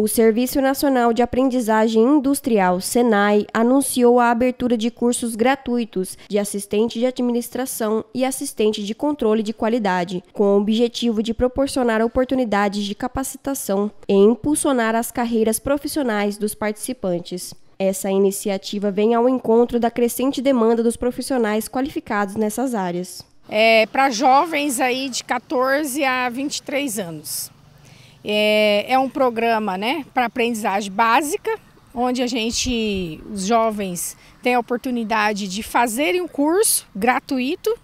O Serviço Nacional de Aprendizagem Industrial, SENAI, anunciou a abertura de cursos gratuitos de assistente de administração e assistente de controle de qualidade, com o objetivo de proporcionar oportunidades de capacitação e impulsionar as carreiras profissionais dos participantes. Essa iniciativa vem ao encontro da crescente demanda dos profissionais qualificados nessas áreas. É para jovens aí de 14 a 23 anos. É, é um programa né, para aprendizagem básica, onde a gente, os jovens, têm a oportunidade de fazerem um curso gratuito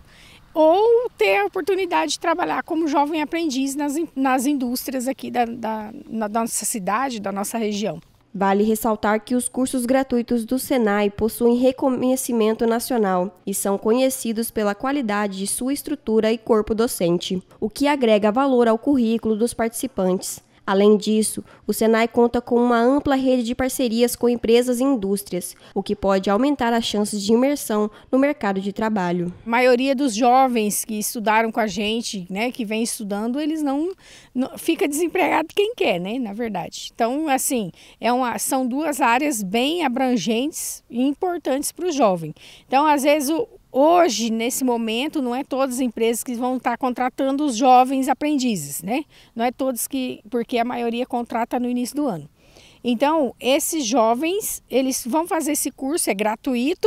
ou ter a oportunidade de trabalhar como jovem aprendiz nas, nas indústrias aqui da, da, da nossa cidade, da nossa região. Vale ressaltar que os cursos gratuitos do Senai possuem reconhecimento nacional e são conhecidos pela qualidade de sua estrutura e corpo docente, o que agrega valor ao currículo dos participantes. Além disso, o Senai conta com uma ampla rede de parcerias com empresas e indústrias, o que pode aumentar as chances de imersão no mercado de trabalho. A maioria dos jovens que estudaram com a gente, né, que vem estudando, eles não, não fica desempregado quem quer, né, na verdade. Então, assim, é uma, são duas áreas bem abrangentes e importantes para o jovem. Então, às vezes o Hoje, nesse momento, não é todas as empresas que vão estar contratando os jovens aprendizes, né? Não é todos que, porque a maioria contrata no início do ano. Então, esses jovens, eles vão fazer esse curso, é gratuito,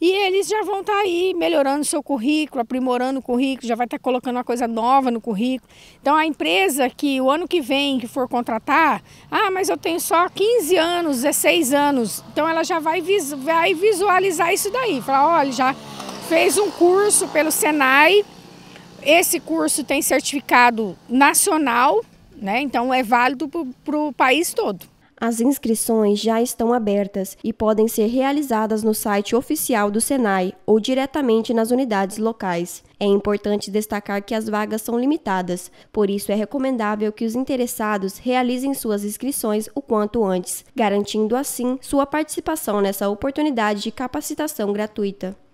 e eles já vão estar aí melhorando seu currículo, aprimorando o currículo, já vai estar colocando uma coisa nova no currículo. Então, a empresa que o ano que vem que for contratar, ah, mas eu tenho só 15 anos, 16 anos, então ela já vai, vai visualizar isso daí, falar, olha, já fez um curso pelo Senai. Esse curso tem certificado nacional, né? então é válido para o país todo. As inscrições já estão abertas e podem ser realizadas no site oficial do Senai ou diretamente nas unidades locais. É importante destacar que as vagas são limitadas, por isso é recomendável que os interessados realizem suas inscrições o quanto antes, garantindo assim sua participação nessa oportunidade de capacitação gratuita.